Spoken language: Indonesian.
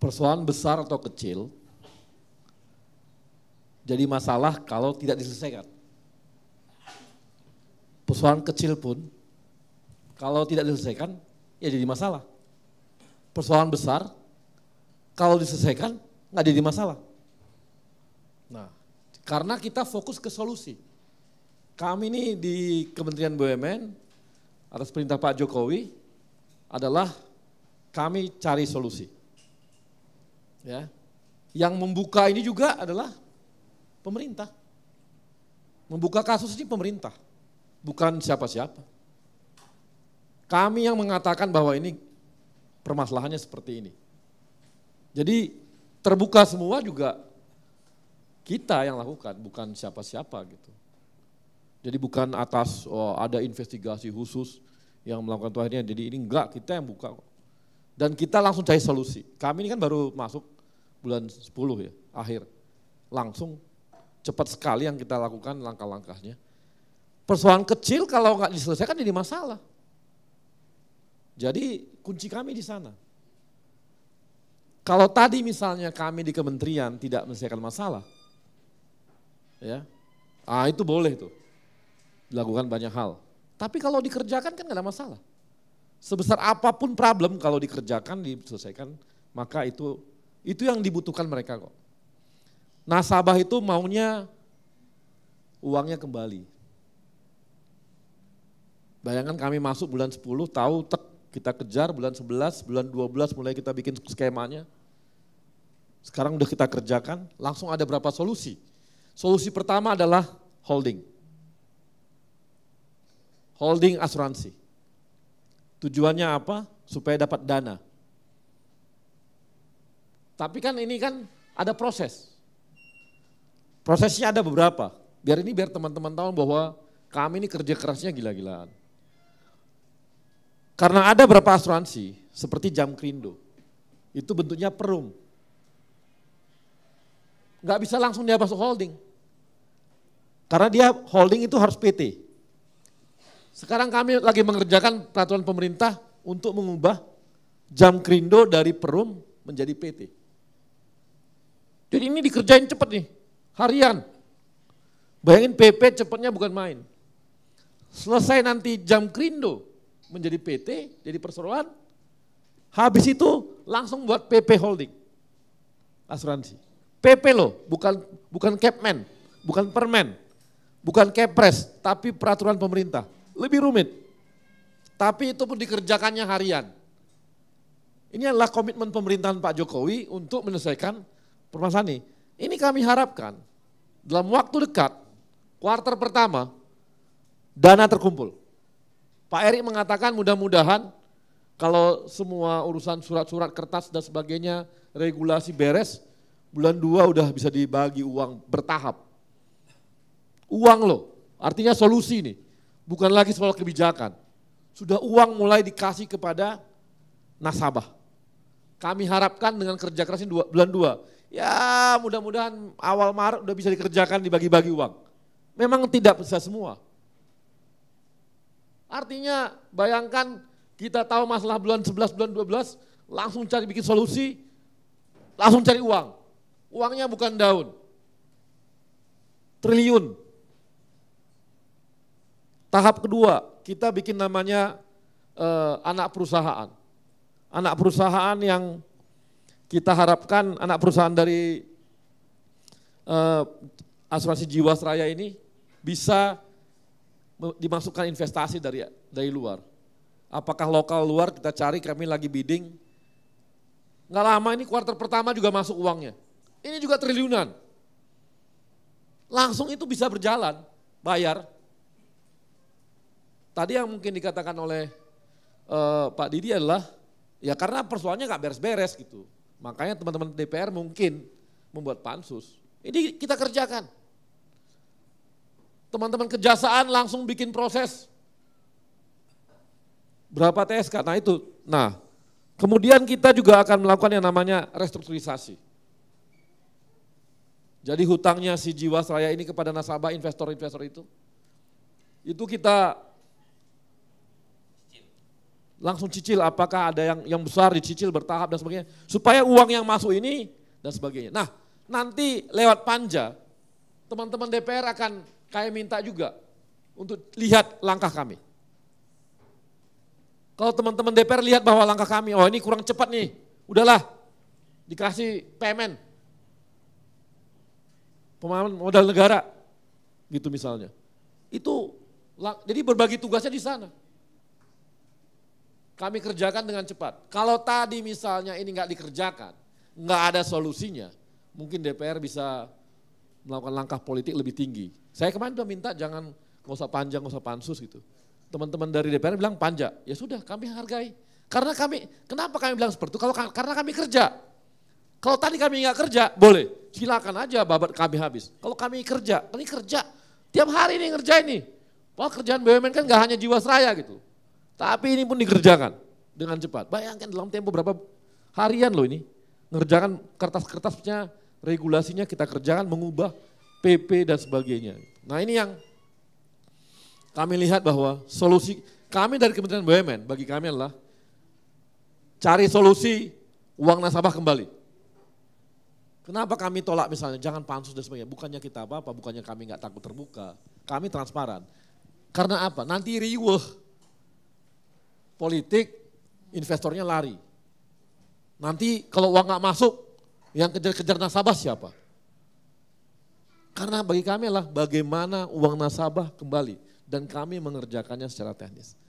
persoalan besar atau kecil jadi masalah kalau tidak diselesaikan. Persoalan kecil pun kalau tidak diselesaikan ya jadi masalah. Persoalan besar kalau diselesaikan nggak jadi masalah. Nah, karena kita fokus ke solusi. Kami ini di Kementerian BUMN atas perintah Pak Jokowi adalah kami cari solusi Ya. Yang membuka ini juga adalah pemerintah. Membuka kasus ini pemerintah, bukan siapa-siapa. Kami yang mengatakan bahwa ini permasalahannya seperti ini. Jadi terbuka semua juga kita yang lakukan, bukan siapa-siapa gitu. Jadi bukan atas oh, ada investigasi khusus yang melakukan itu akhirnya. Jadi ini enggak kita yang buka dan kita langsung cari solusi. Kami ini kan baru masuk bulan 10 ya, akhir. Langsung cepat sekali yang kita lakukan langkah-langkahnya. Persoalan kecil kalau nggak diselesaikan jadi masalah. Jadi kunci kami di sana. Kalau tadi misalnya kami di kementerian tidak menyelesaikan masalah, ya, ah itu boleh tuh, dilakukan banyak hal. Tapi kalau dikerjakan kan nggak ada masalah. Sebesar apapun problem kalau dikerjakan, diselesaikan, maka itu itu yang dibutuhkan mereka kok. Nasabah itu maunya uangnya kembali. Bayangkan kami masuk bulan 10, tahu tek kita kejar bulan 11, bulan 12 mulai kita bikin skemanya. Sekarang udah kita kerjakan, langsung ada berapa solusi. Solusi pertama adalah holding. Holding asuransi. Tujuannya apa? Supaya dapat dana. Tapi kan ini kan ada proses. Prosesnya ada beberapa. Biar ini biar teman-teman tahu bahwa kami ini kerja kerasnya gila-gilaan. Karena ada beberapa asuransi seperti jam kerindu. Itu bentuknya perum. Nggak bisa langsung dia masuk holding. Karena dia holding itu harus PT. Sekarang kami lagi mengerjakan peraturan pemerintah untuk mengubah jam kerindo dari perum menjadi PT. Jadi ini dikerjain cepat nih, harian. Bayangin PP cepatnya bukan main. Selesai nanti jam kerindo menjadi PT, jadi perseroan. Habis itu langsung buat PP holding. Asuransi. PP loh, bukan bukan capman, bukan permen, bukan kepres, tapi peraturan pemerintah lebih rumit. Tapi itu pun dikerjakannya harian. Ini adalah komitmen pemerintahan Pak Jokowi untuk menyelesaikan permasalahan ini. Ini kami harapkan dalam waktu dekat, kuarter pertama, dana terkumpul. Pak Erick mengatakan mudah-mudahan kalau semua urusan surat-surat kertas dan sebagainya, regulasi beres, bulan dua udah bisa dibagi uang bertahap. Uang loh, artinya solusi nih bukan lagi soal kebijakan. Sudah uang mulai dikasih kepada nasabah. Kami harapkan dengan kerja kerasnya dua, bulan dua, Ya mudah-mudahan awal Maret udah bisa dikerjakan dibagi-bagi uang. Memang tidak bisa semua. Artinya bayangkan kita tahu masalah bulan 11, bulan 12, langsung cari bikin solusi, langsung cari uang. Uangnya bukan daun. Triliun, Tahap kedua, kita bikin namanya uh, anak perusahaan. Anak perusahaan yang kita harapkan anak perusahaan dari uh, asuransi seraya ini bisa dimasukkan investasi dari dari luar. Apakah lokal luar kita cari kami lagi bidding. Nggak lama ini kuarter pertama juga masuk uangnya. Ini juga triliunan. Langsung itu bisa berjalan, bayar. Tadi yang mungkin dikatakan oleh uh, Pak Didi adalah ya karena persoalannya nggak beres-beres gitu. Makanya teman-teman DPR mungkin membuat pansus. Ini kita kerjakan. Teman-teman kejaksaan langsung bikin proses. Berapa TSK? Nah itu. Nah, kemudian kita juga akan melakukan yang namanya restrukturisasi. Jadi hutangnya si Jiwasraya ini kepada nasabah investor-investor itu, itu kita langsung cicil, apakah ada yang yang besar dicicil bertahap dan sebagainya, supaya uang yang masuk ini dan sebagainya. Nah, nanti lewat panja, teman-teman DPR akan kayak minta juga untuk lihat langkah kami. Kalau teman-teman DPR lihat bahwa langkah kami, oh ini kurang cepat nih, udahlah dikasih payment, pemahaman modal negara, gitu misalnya. Itu, jadi berbagi tugasnya di sana. Kami kerjakan dengan cepat. Kalau tadi misalnya ini nggak dikerjakan, nggak ada solusinya, mungkin DPR bisa melakukan langkah politik lebih tinggi. Saya kemarin udah minta jangan nggak usah panjang, nggak usah pansus gitu. Teman-teman dari DPR bilang panjang. ya sudah kami hargai. Karena kami, kenapa kami bilang seperti itu? Kalau karena kami kerja. Kalau tadi kami nggak kerja, boleh. Silakan aja babat kami habis. Kalau kami kerja, kami kerja. Tiap hari ini ngerjain nih. Wah kerjaan BUMN kan nggak hanya jiwa jiwasraya gitu. Tapi ini pun dikerjakan dengan cepat. Bayangkan dalam tempo berapa harian loh ini. Ngerjakan kertas-kertasnya, regulasinya kita kerjakan, mengubah PP dan sebagainya. Nah ini yang kami lihat bahwa solusi kami dari Kementerian BUMN bagi kami adalah cari solusi uang nasabah kembali. Kenapa kami tolak misalnya jangan pansus dan sebagainya? Bukannya kita apa-apa, bukannya kami nggak takut terbuka, kami transparan. Karena apa? Nanti riuh politik, investornya lari. Nanti kalau uang nggak masuk, yang kejar-kejar nasabah siapa? Karena bagi kami adalah bagaimana uang nasabah kembali dan kami mengerjakannya secara teknis.